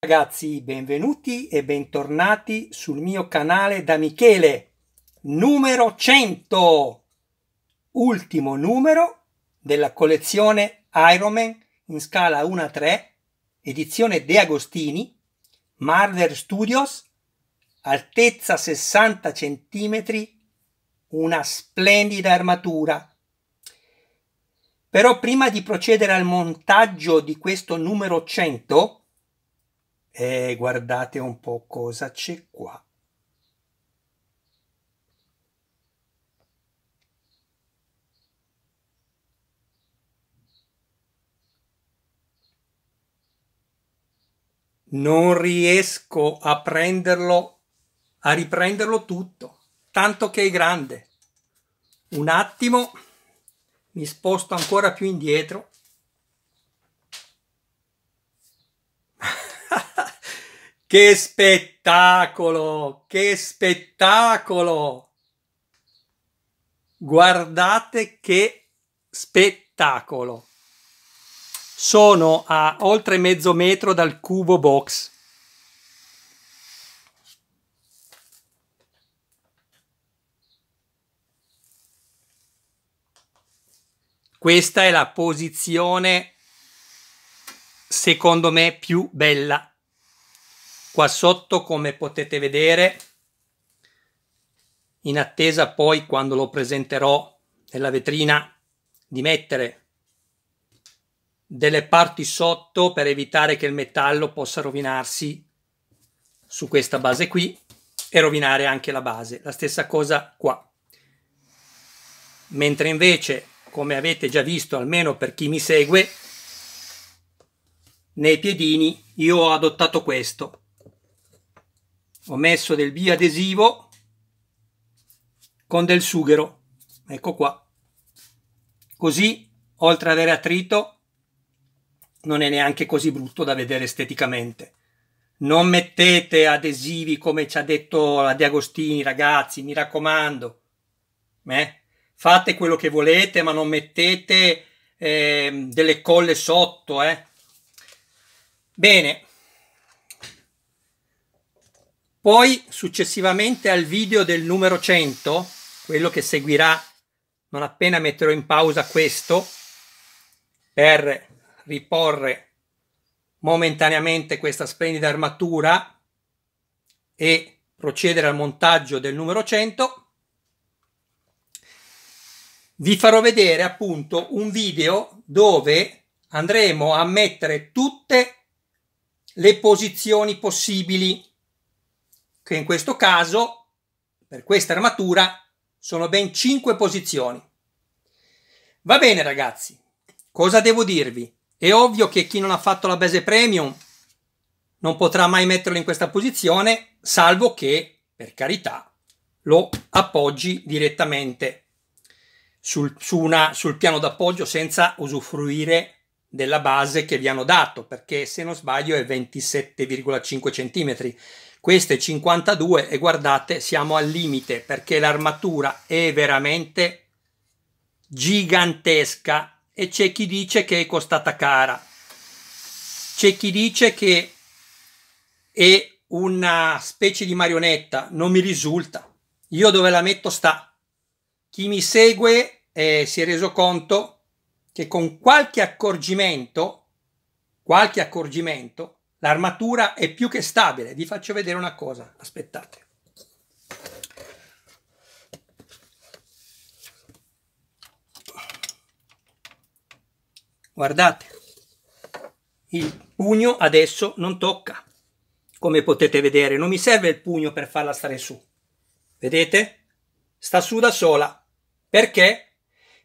Ragazzi, benvenuti e bentornati sul mio canale da Michele, numero 100, ultimo numero della collezione Iron Man in scala 1 a 3, edizione De Agostini, Marvel Studios, altezza 60 cm, una splendida armatura. Però prima di procedere al montaggio di questo numero 100, e guardate un po' cosa c'è qua. non riesco a prenderlo, a riprenderlo tutto, tanto che è grande. Un attimo, mi sposto ancora più indietro Che spettacolo! Che spettacolo! Guardate che spettacolo! Sono a oltre mezzo metro dal cubo box. Questa è la posizione, secondo me, più bella qua sotto come potete vedere in attesa poi quando lo presenterò nella vetrina di mettere delle parti sotto per evitare che il metallo possa rovinarsi su questa base qui e rovinare anche la base la stessa cosa qua mentre invece come avete già visto almeno per chi mi segue nei piedini io ho adottato questo ho messo del biadesivo con del sughero ecco qua così oltre ad avere attrito non è neanche così brutto da vedere esteticamente non mettete adesivi come ci ha detto la De Agostini ragazzi mi raccomando eh? fate quello che volete ma non mettete eh, delle colle sotto eh? bene poi successivamente al video del numero 100, quello che seguirà non appena metterò in pausa questo, per riporre momentaneamente questa splendida armatura e procedere al montaggio del numero 100, vi farò vedere appunto un video dove andremo a mettere tutte le posizioni possibili che in questo caso, per questa armatura, sono ben 5 posizioni. Va bene ragazzi, cosa devo dirvi? È ovvio che chi non ha fatto la base premium non potrà mai metterlo in questa posizione, salvo che, per carità, lo appoggi direttamente sul, su una, sul piano d'appoggio senza usufruire della base che vi hanno dato, perché se non sbaglio è 27,5 centimetri queste 52 e guardate siamo al limite perché l'armatura è veramente gigantesca e c'è chi dice che è costata cara c'è chi dice che è una specie di marionetta non mi risulta io dove la metto sta chi mi segue eh, si è reso conto che con qualche accorgimento qualche accorgimento L'armatura è più che stabile. Vi faccio vedere una cosa. Aspettate. Guardate. Il pugno adesso non tocca. Come potete vedere, non mi serve il pugno per farla stare su. Vedete? Sta su da sola. Perché?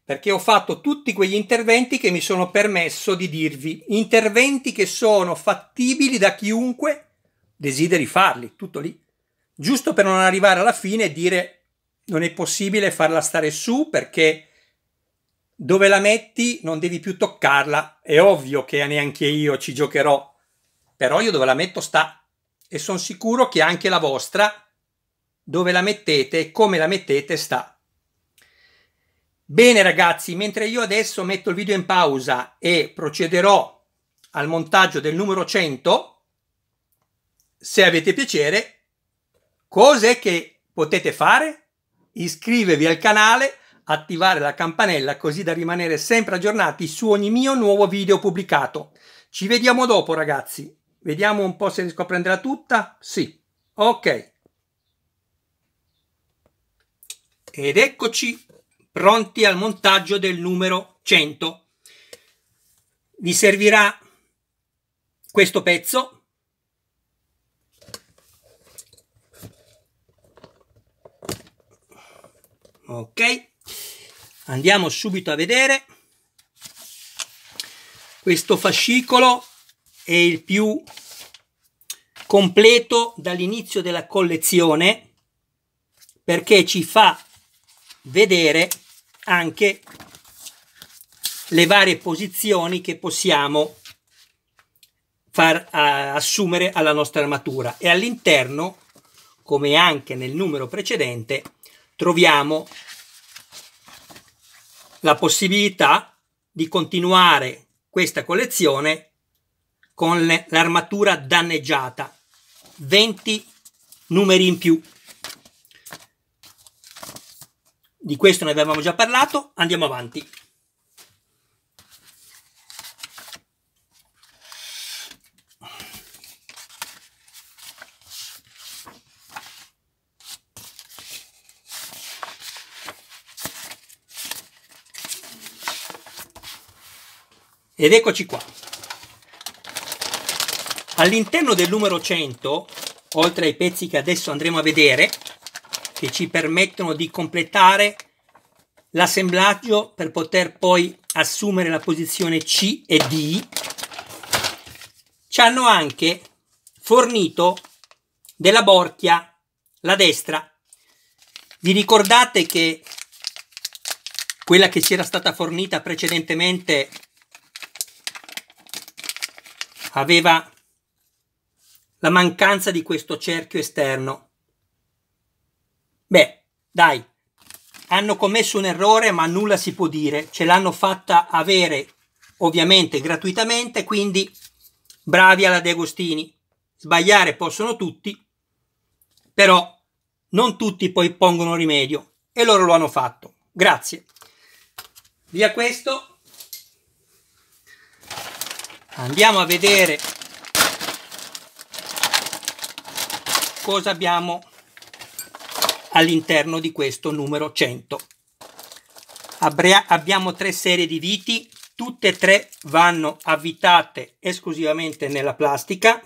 perché ho fatto tutti quegli interventi che mi sono permesso di dirvi, interventi che sono fattibili da chiunque desideri farli, tutto lì, giusto per non arrivare alla fine e dire non è possibile farla stare su perché dove la metti non devi più toccarla, è ovvio che neanche io ci giocherò, però io dove la metto sta e sono sicuro che anche la vostra dove la mettete e come la mettete sta. Bene ragazzi, mentre io adesso metto il video in pausa e procederò al montaggio del numero 100, se avete piacere, cos'è che potete fare? Iscrivervi al canale, attivare la campanella così da rimanere sempre aggiornati su ogni mio nuovo video pubblicato. Ci vediamo dopo ragazzi. Vediamo un po' se riesco a prenderla tutta. Sì. Ok. Ed eccoci pronti al montaggio del numero 100. Vi servirà questo pezzo ok andiamo subito a vedere questo fascicolo è il più completo dall'inizio della collezione perché ci fa vedere anche le varie posizioni che possiamo far a, eh, assumere alla nostra armatura e all'interno come anche nel numero precedente troviamo la possibilità di continuare questa collezione con l'armatura danneggiata 20 numeri in più di questo ne avevamo già parlato, andiamo avanti. Ed eccoci qua. All'interno del numero 100, oltre ai pezzi che adesso andremo a vedere, che ci permettono di completare l'assemblaggio per poter poi assumere la posizione C e D, ci hanno anche fornito della borchia, la destra. Vi ricordate che quella che ci era stata fornita precedentemente aveva la mancanza di questo cerchio esterno? Beh, dai, hanno commesso un errore ma nulla si può dire, ce l'hanno fatta avere ovviamente gratuitamente, quindi bravi alla De Agostini. Sbagliare possono tutti, però non tutti poi pongono rimedio e loro lo hanno fatto. Grazie. Via questo andiamo a vedere cosa abbiamo all'interno di questo numero 100. Abrea abbiamo tre serie di viti, tutte e tre vanno avvitate esclusivamente nella plastica.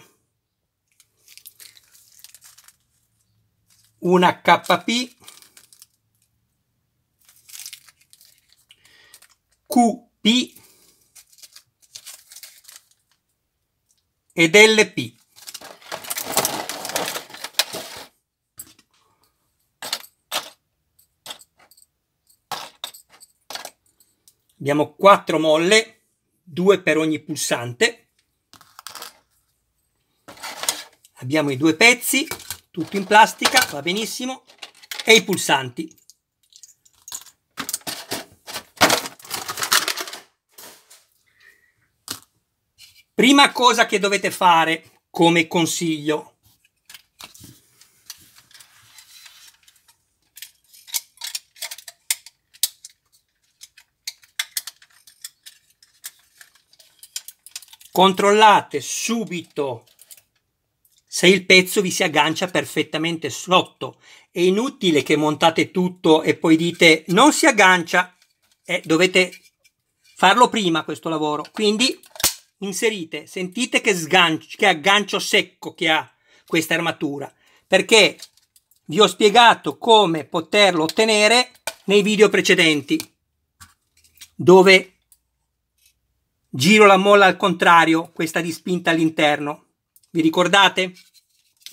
Una KP QP ed LP. Abbiamo quattro molle, due per ogni pulsante. Abbiamo i due pezzi, tutto in plastica, va benissimo, e i pulsanti. Prima cosa che dovete fare come consiglio controllate subito se il pezzo vi si aggancia perfettamente sotto. È inutile che montate tutto e poi dite non si aggancia, eh, dovete farlo prima questo lavoro. Quindi inserite, sentite che, sgancio, che aggancio secco che ha questa armatura, perché vi ho spiegato come poterlo ottenere nei video precedenti, dove Giro la molla al contrario, questa di spinta all'interno. Vi ricordate?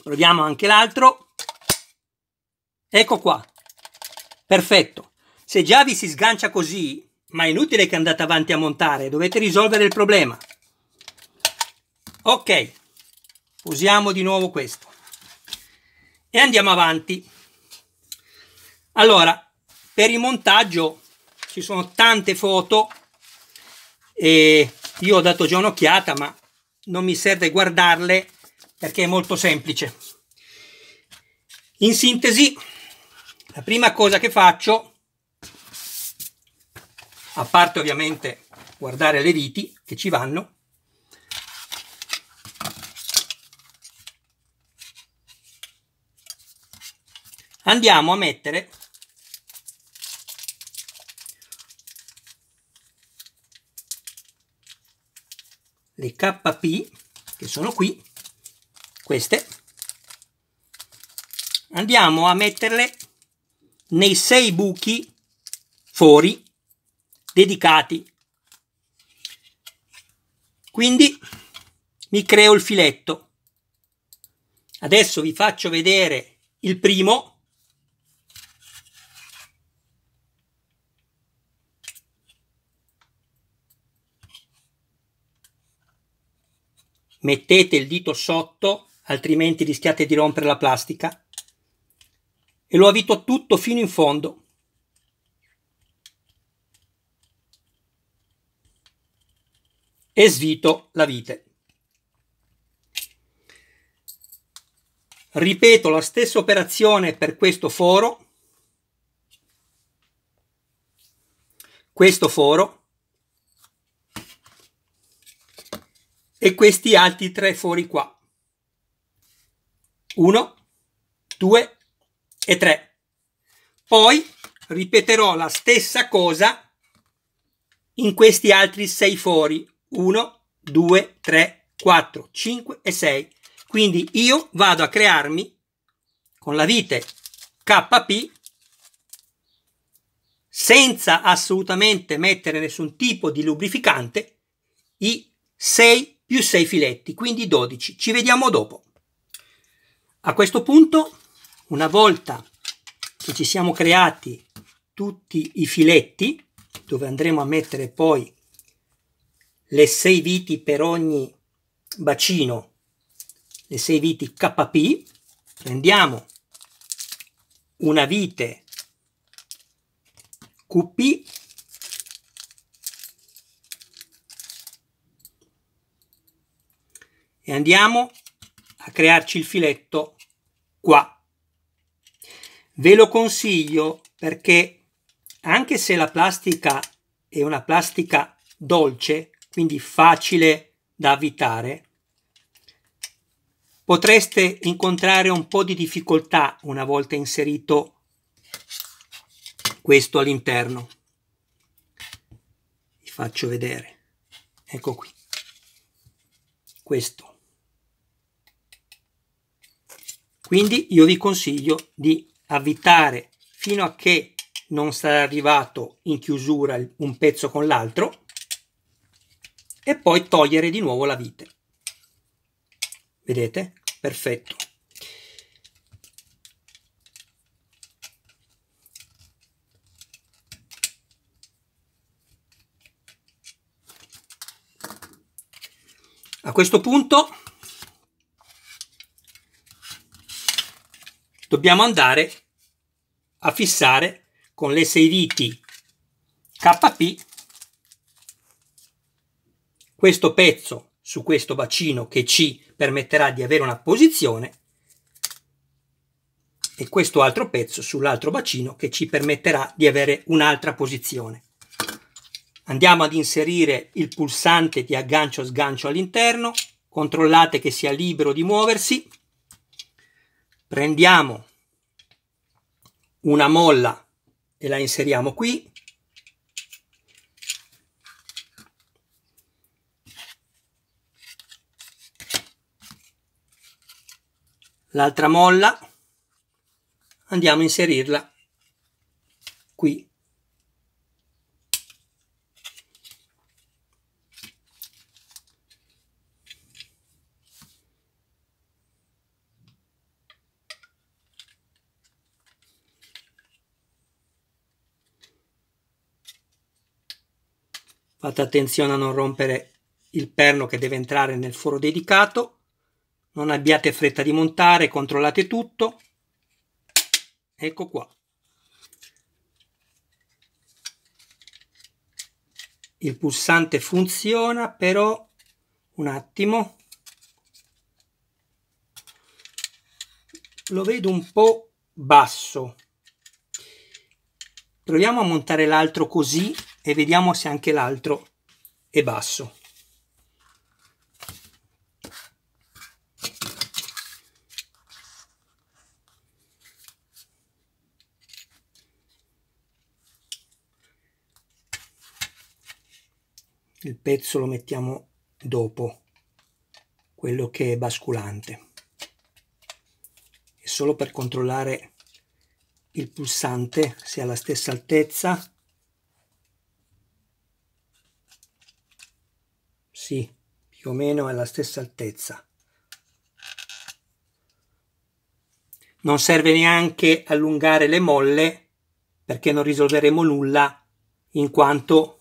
Proviamo anche l'altro. Ecco qua. Perfetto. Se già vi si sgancia così, ma è inutile che andate avanti a montare, dovete risolvere il problema. Ok, usiamo di nuovo questo. E andiamo avanti. Allora, per il montaggio ci sono tante foto e io ho dato già un'occhiata ma non mi serve guardarle perché è molto semplice in sintesi la prima cosa che faccio a parte ovviamente guardare le viti che ci vanno andiamo a mettere le KP, che sono qui, queste, andiamo a metterle nei sei buchi fori dedicati. Quindi mi creo il filetto. Adesso vi faccio vedere il primo mettete il dito sotto, altrimenti rischiate di rompere la plastica, e lo avvito tutto fino in fondo. E svito la vite. Ripeto la stessa operazione per questo foro, questo foro, e questi altri tre fori qua. 1, 2 e 3. Poi ripeterò la stessa cosa in questi altri sei fori. 1, 2, 3, 4, 5 e 6. Quindi io vado a crearmi con la vite KP senza assolutamente mettere nessun tipo di lubrificante i 6 più 6 filetti, quindi 12. Ci vediamo dopo. A questo punto, una volta che ci siamo creati tutti i filetti, dove andremo a mettere poi le 6 viti per ogni bacino, le 6 viti KP, prendiamo una vite QP e andiamo a crearci il filetto qua. Ve lo consiglio perché anche se la plastica è una plastica dolce, quindi facile da avvitare, potreste incontrare un po' di difficoltà una volta inserito questo all'interno. Vi faccio vedere. Ecco qui. Questo. Quindi io vi consiglio di avvitare fino a che non sarà arrivato in chiusura un pezzo con l'altro e poi togliere di nuovo la vite. Vedete? Perfetto. A questo punto dobbiamo andare a fissare con le sei viti KP questo pezzo su questo bacino che ci permetterà di avere una posizione e questo altro pezzo sull'altro bacino che ci permetterà di avere un'altra posizione. Andiamo ad inserire il pulsante di aggancio-sgancio all'interno, controllate che sia libero di muoversi prendiamo una molla e la inseriamo qui l'altra molla andiamo a inserirla qui Fate attenzione a non rompere il perno che deve entrare nel foro dedicato. Non abbiate fretta di montare, controllate tutto. Ecco qua. Il pulsante funziona, però un attimo. Lo vedo un po' basso. Proviamo a montare l'altro così e vediamo se anche l'altro è basso. Il pezzo lo mettiamo dopo quello che è basculante è solo per controllare il pulsante se è alla stessa altezza Sì, più o meno è alla stessa altezza. Non serve neanche allungare le molle perché non risolveremo nulla in quanto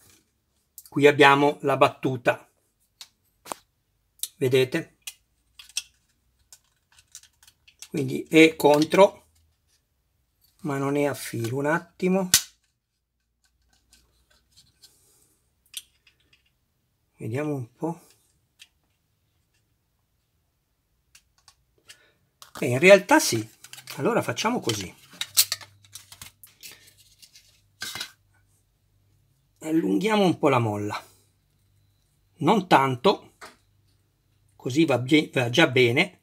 qui abbiamo la battuta. Vedete? Quindi E contro, ma non è a filo. Un attimo. vediamo un po' e eh, in realtà sì allora facciamo così allunghiamo un po' la molla non tanto così va, va già bene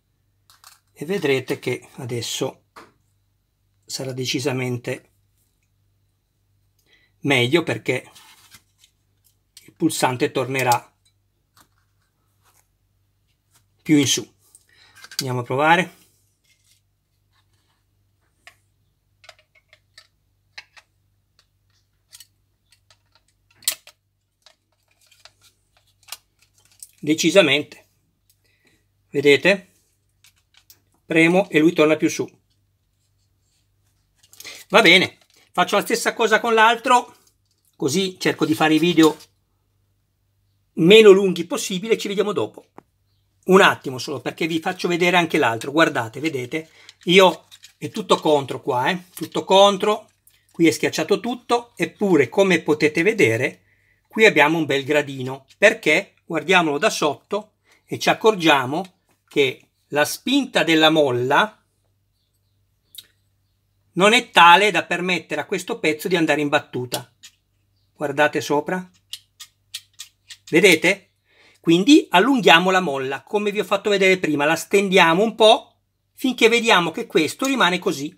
e vedrete che adesso sarà decisamente meglio perché il pulsante tornerà più in su andiamo a provare decisamente vedete premo e lui torna più su va bene faccio la stessa cosa con l'altro così cerco di fare i video meno lunghi possibile ci vediamo dopo un attimo solo perché vi faccio vedere anche l'altro guardate vedete io è tutto contro qua eh? tutto contro qui è schiacciato tutto eppure come potete vedere qui abbiamo un bel gradino perché guardiamolo da sotto e ci accorgiamo che la spinta della molla non è tale da permettere a questo pezzo di andare in battuta guardate sopra vedete quindi allunghiamo la molla, come vi ho fatto vedere prima, la stendiamo un po' finché vediamo che questo rimane così.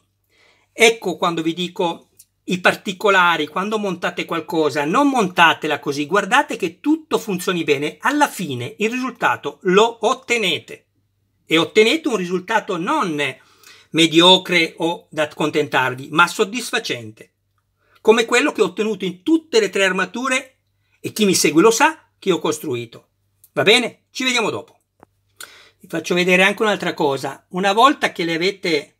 Ecco quando vi dico i particolari, quando montate qualcosa, non montatela così, guardate che tutto funzioni bene, alla fine il risultato lo ottenete e ottenete un risultato non mediocre o da accontentarvi, ma soddisfacente, come quello che ho ottenuto in tutte le tre armature e chi mi segue lo sa che ho costruito. Va bene? Ci vediamo dopo. Vi faccio vedere anche un'altra cosa. Una volta che le avete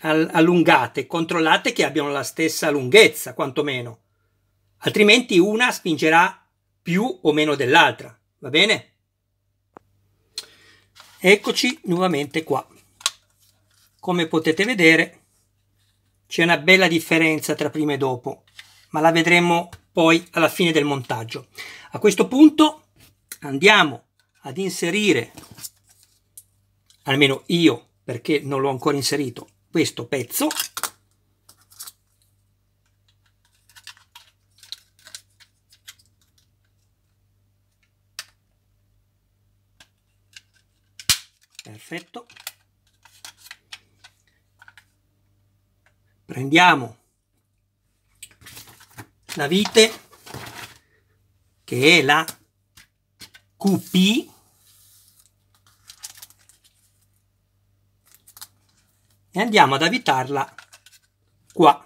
allungate, controllate che abbiano la stessa lunghezza, quantomeno. Altrimenti una spingerà più o meno dell'altra. Va bene? Eccoci nuovamente qua. Come potete vedere c'è una bella differenza tra prima e dopo, ma la vedremo poi alla fine del montaggio. A questo punto andiamo ad inserire, almeno io perché non l'ho ancora inserito, questo pezzo. Perfetto. Prendiamo la vite che è la QP e andiamo ad avvitarla qua.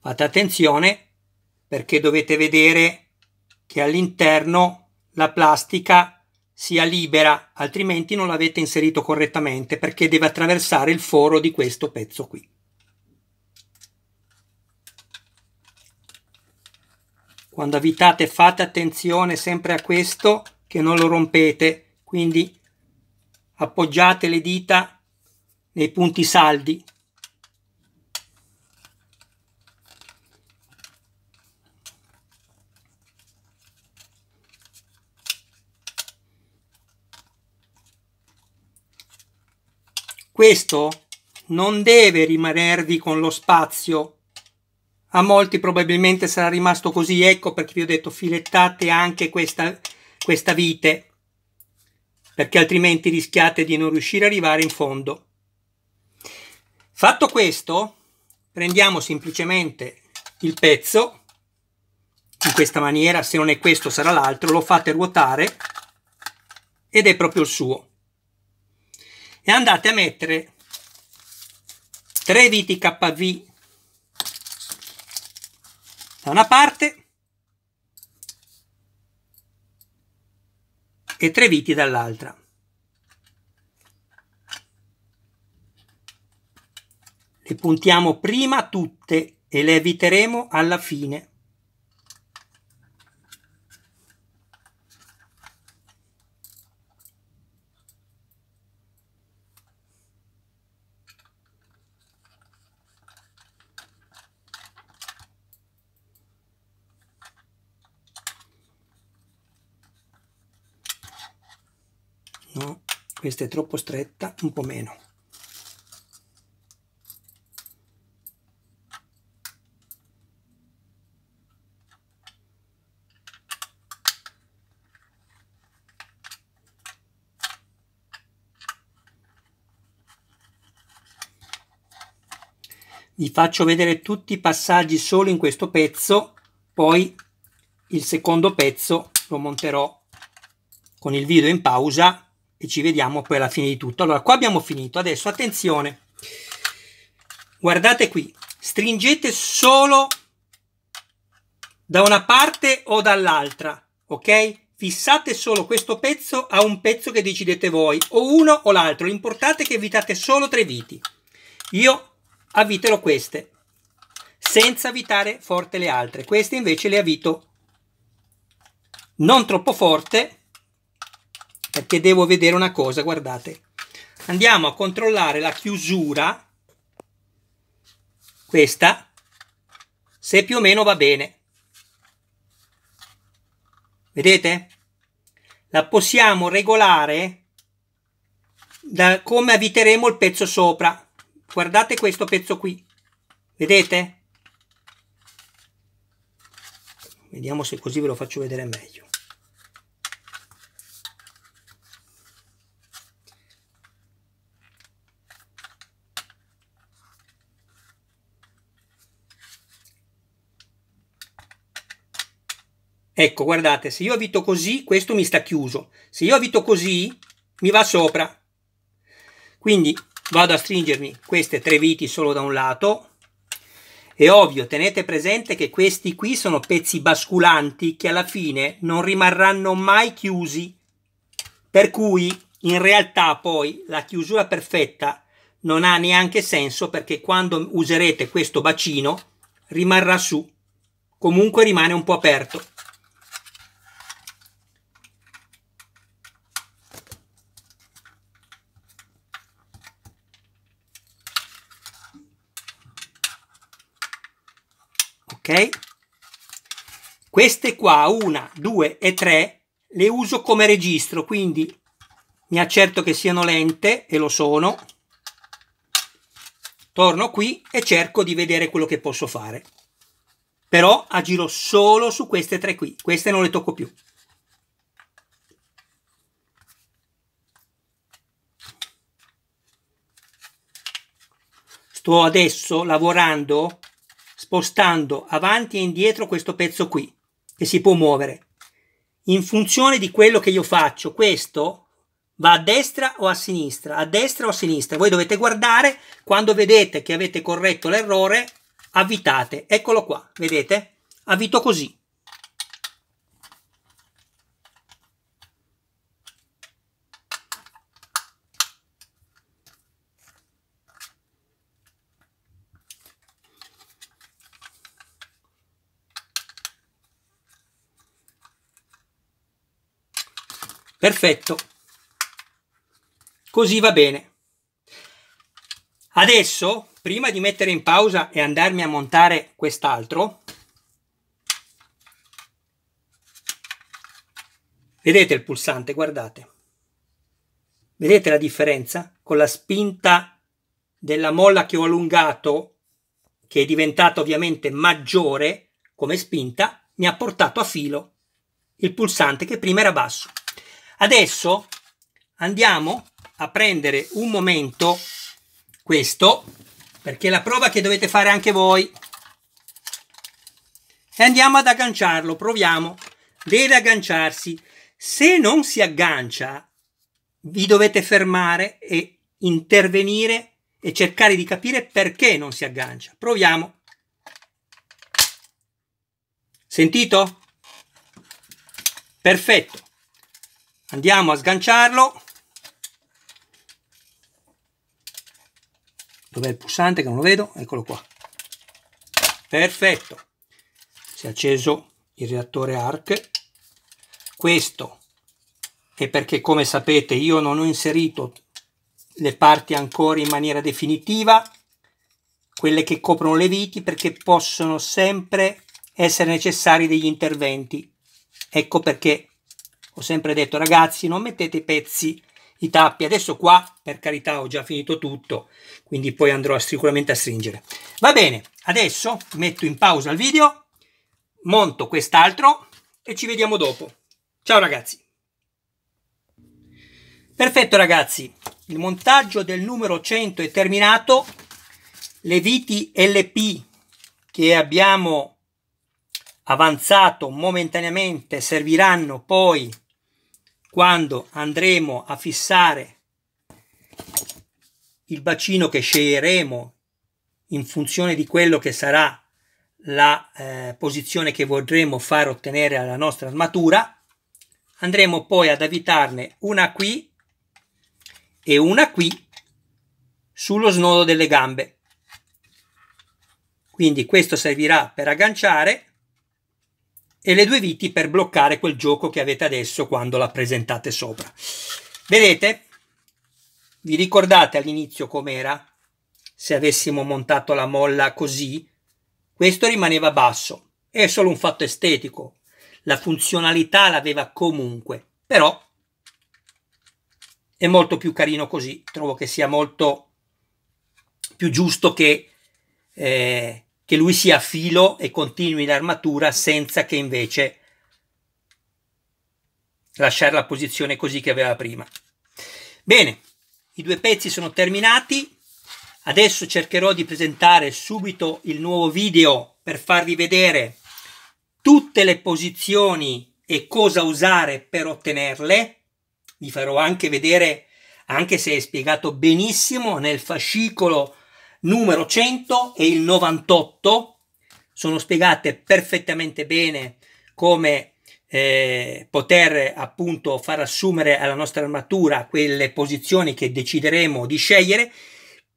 Fate attenzione perché dovete vedere che all'interno la plastica sia libera, altrimenti non l'avete inserito correttamente perché deve attraversare il foro di questo pezzo qui. quando avvitate fate attenzione sempre a questo che non lo rompete quindi appoggiate le dita nei punti saldi questo non deve rimanervi con lo spazio a molti probabilmente sarà rimasto così, ecco perché vi ho detto filettate anche questa, questa vite, perché altrimenti rischiate di non riuscire ad arrivare in fondo. Fatto questo, prendiamo semplicemente il pezzo, in questa maniera, se non è questo sarà l'altro, lo fate ruotare ed è proprio il suo. E andate a mettere 3 viti KV da una parte e tre viti dall'altra. Le puntiamo prima tutte e le eviteremo alla fine. questa è troppo stretta, un po' meno. vi faccio vedere tutti i passaggi solo in questo pezzo poi il secondo pezzo lo monterò con il video in pausa e ci vediamo poi alla fine di tutto. Allora, qua abbiamo finito. Adesso, attenzione. Guardate qui. Stringete solo da una parte o dall'altra, ok? Fissate solo questo pezzo a un pezzo che decidete voi, o uno o l'altro. L'importante è che evitate solo tre viti. Io avviterò queste, senza avvitare forte le altre. Queste invece le avvito non troppo forte, perché devo vedere una cosa, guardate. Andiamo a controllare la chiusura, questa, se più o meno va bene. Vedete? La possiamo regolare da come avviteremo il pezzo sopra. Guardate questo pezzo qui. Vedete? Vediamo se così ve lo faccio vedere meglio. Ecco, guardate, se io avvito così, questo mi sta chiuso. Se io avvito così, mi va sopra. Quindi vado a stringermi queste tre viti solo da un lato. È ovvio, tenete presente che questi qui sono pezzi basculanti che alla fine non rimarranno mai chiusi. Per cui, in realtà, poi, la chiusura perfetta non ha neanche senso perché quando userete questo bacino rimarrà su. Comunque rimane un po' aperto. ok? Queste qua, una, due e tre, le uso come registro, quindi mi accerto che siano lente, e lo sono, torno qui e cerco di vedere quello che posso fare. Però agirò solo su queste tre qui, queste non le tocco più. Sto adesso lavorando spostando avanti e indietro questo pezzo qui, che si può muovere. In funzione di quello che io faccio, questo va a destra o a sinistra, a destra o a sinistra. Voi dovete guardare, quando vedete che avete corretto l'errore, avvitate. Eccolo qua, vedete? Avvito così. Perfetto. Così va bene. Adesso, prima di mettere in pausa e andarmi a montare quest'altro, vedete il pulsante, guardate. Vedete la differenza? Con la spinta della molla che ho allungato, che è diventata ovviamente maggiore come spinta, mi ha portato a filo il pulsante che prima era basso. Adesso andiamo a prendere un momento questo, perché è la prova che dovete fare anche voi. E andiamo ad agganciarlo, proviamo. Deve agganciarsi. Se non si aggancia, vi dovete fermare e intervenire e cercare di capire perché non si aggancia. Proviamo. Sentito? Perfetto andiamo a sganciarlo dov'è il pulsante che non lo vedo eccolo qua perfetto si è acceso il reattore ARC questo è perché come sapete io non ho inserito le parti ancora in maniera definitiva quelle che coprono le viti perché possono sempre essere necessari degli interventi ecco perché ho sempre detto ragazzi non mettete i pezzi i tappi adesso qua per carità ho già finito tutto quindi poi andrò sicuramente a stringere va bene adesso metto in pausa il video monto quest'altro e ci vediamo dopo ciao ragazzi perfetto ragazzi il montaggio del numero 100 è terminato le viti LP che abbiamo avanzato momentaneamente serviranno poi quando andremo a fissare il bacino che sceglieremo in funzione di quello che sarà la eh, posizione che vorremmo far ottenere alla nostra armatura andremo poi ad avvitarne una qui e una qui sullo snodo delle gambe quindi questo servirà per agganciare e le due viti per bloccare quel gioco che avete adesso quando la presentate sopra. Vedete? Vi ricordate all'inizio com'era? Se avessimo montato la molla così, questo rimaneva basso. È solo un fatto estetico. La funzionalità l'aveva comunque, però è molto più carino così. Trovo che sia molto più giusto che eh, che lui sia a filo e continui in armatura senza che invece lasciare la posizione così che aveva prima. Bene, i due pezzi sono terminati. Adesso cercherò di presentare subito il nuovo video per farvi vedere tutte le posizioni e cosa usare per ottenerle. Vi farò anche vedere, anche se è spiegato benissimo nel fascicolo numero 100 e il 98 sono spiegate perfettamente bene come eh, poter appunto far assumere alla nostra armatura quelle posizioni che decideremo di scegliere,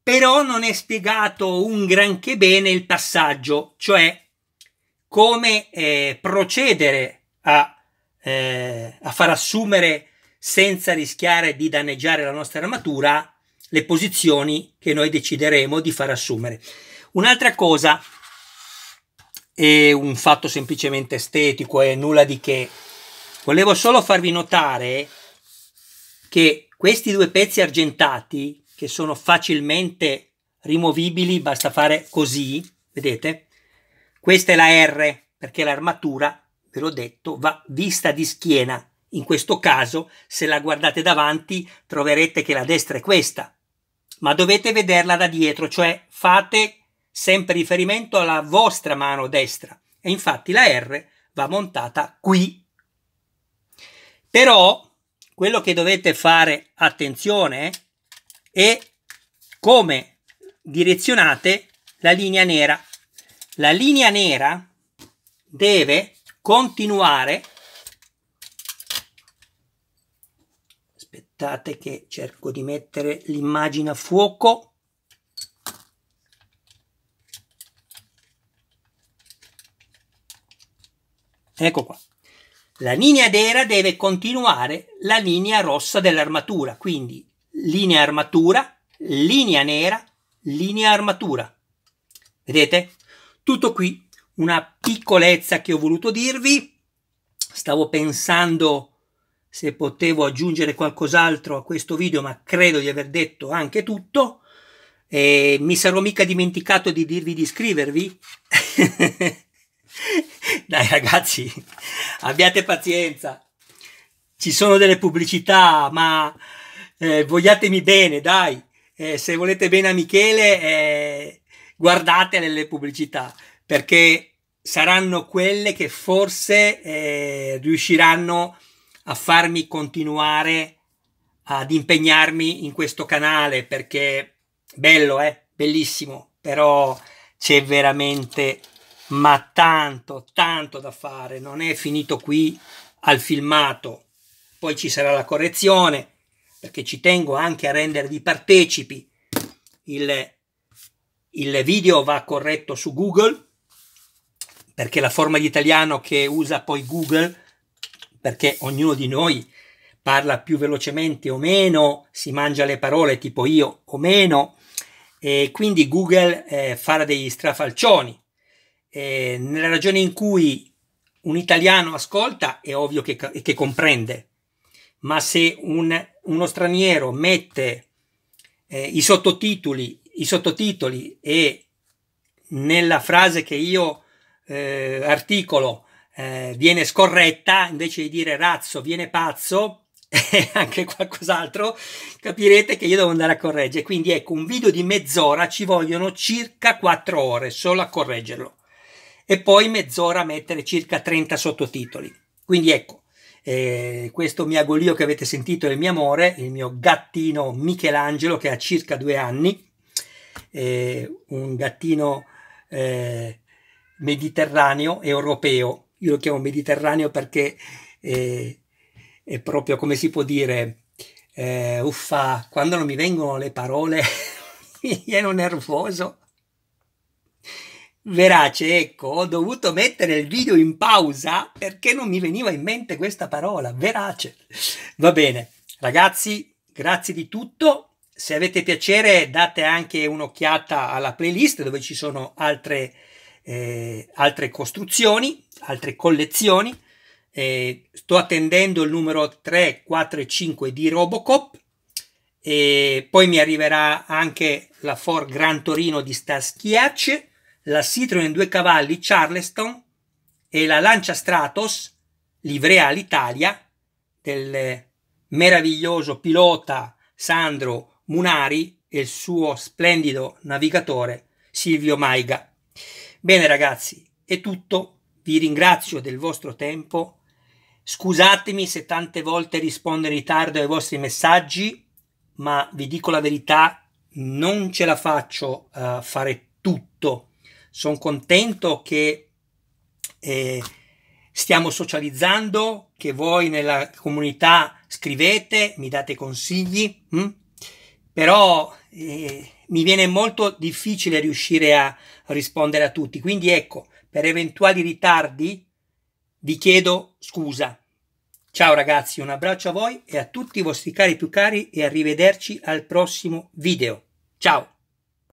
però non è spiegato un granché bene il passaggio, cioè come eh, procedere a, eh, a far assumere senza rischiare di danneggiare la nostra armatura le posizioni che noi decideremo di far assumere. Un'altra cosa è un fatto semplicemente estetico e eh, nulla di che. Volevo solo farvi notare che questi due pezzi argentati, che sono facilmente rimovibili, basta fare così, vedete? Questa è la R, perché l'armatura, ve l'ho detto, va vista di schiena. In questo caso, se la guardate davanti, troverete che la destra è questa, ma dovete vederla da dietro, cioè fate sempre riferimento alla vostra mano destra e infatti la R va montata qui. Però quello che dovete fare attenzione è come direzionate la linea nera. La linea nera deve continuare aspettate che cerco di mettere l'immagine a fuoco ecco qua la linea d'era deve continuare la linea rossa dell'armatura quindi linea armatura linea nera linea armatura vedete tutto qui una piccolezza che ho voluto dirvi stavo pensando se potevo aggiungere qualcos'altro a questo video, ma credo di aver detto anche tutto. E mi sarò mica dimenticato di dirvi di iscrivervi. Dai ragazzi, abbiate pazienza. Ci sono delle pubblicità, ma eh, vogliatemi bene, dai. Eh, se volete bene a Michele, eh, guardate le pubblicità, perché saranno quelle che forse eh, riusciranno a a farmi continuare ad impegnarmi in questo canale perché bello, eh? Bellissimo, però c'è veramente ma tanto, tanto da fare, non è finito qui al filmato. Poi ci sarà la correzione, perché ci tengo anche a rendervi partecipi. Il, il video va corretto su Google, perché la forma di italiano che usa poi Google perché ognuno di noi parla più velocemente o meno, si mangia le parole tipo io o meno, e quindi Google eh, farà degli strafalcioni. E nella ragione in cui un italiano ascolta è ovvio che, che comprende, ma se un, uno straniero mette eh, i, sottotitoli, i sottotitoli e nella frase che io eh, articolo eh, viene scorretta, invece di dire razzo viene pazzo e anche qualcos'altro, capirete che io devo andare a correggere. Quindi ecco, un video di mezz'ora ci vogliono circa 4 ore solo a correggerlo e poi mezz'ora a mettere circa 30 sottotitoli. Quindi ecco, eh, questo miagolio che avete sentito è il mio amore, il mio gattino Michelangelo che ha circa due anni, eh, un gattino eh, mediterraneo europeo io lo chiamo Mediterraneo perché è, eh, è proprio come si può dire, eh, uffa, quando non mi vengono le parole mi viene nervoso. Verace, ecco, ho dovuto mettere il video in pausa perché non mi veniva in mente questa parola, verace. Va bene, ragazzi, grazie di tutto. Se avete piacere date anche un'occhiata alla playlist dove ci sono altre, eh, altre costruzioni altre collezioni. Eh, sto attendendo il numero 3, 4 e 5 di Robocop. E poi mi arriverà anche la Ford Gran Torino di Staschiacce, la Citroen 2 cavalli Charleston e la Lancia Stratos, livrea all'Italia, del meraviglioso pilota Sandro Munari e il suo splendido navigatore Silvio Maiga. Bene ragazzi, è tutto. Vi ringrazio del vostro tempo. Scusatemi se tante volte rispondo in ritardo ai vostri messaggi, ma vi dico la verità, non ce la faccio a eh, fare tutto. Sono contento che eh, stiamo socializzando, che voi nella comunità scrivete, mi date consigli, hm? però eh, mi viene molto difficile riuscire a rispondere a tutti. Quindi ecco, per eventuali ritardi vi chiedo scusa. Ciao ragazzi, un abbraccio a voi e a tutti i vostri cari più cari e arrivederci al prossimo video. Ciao!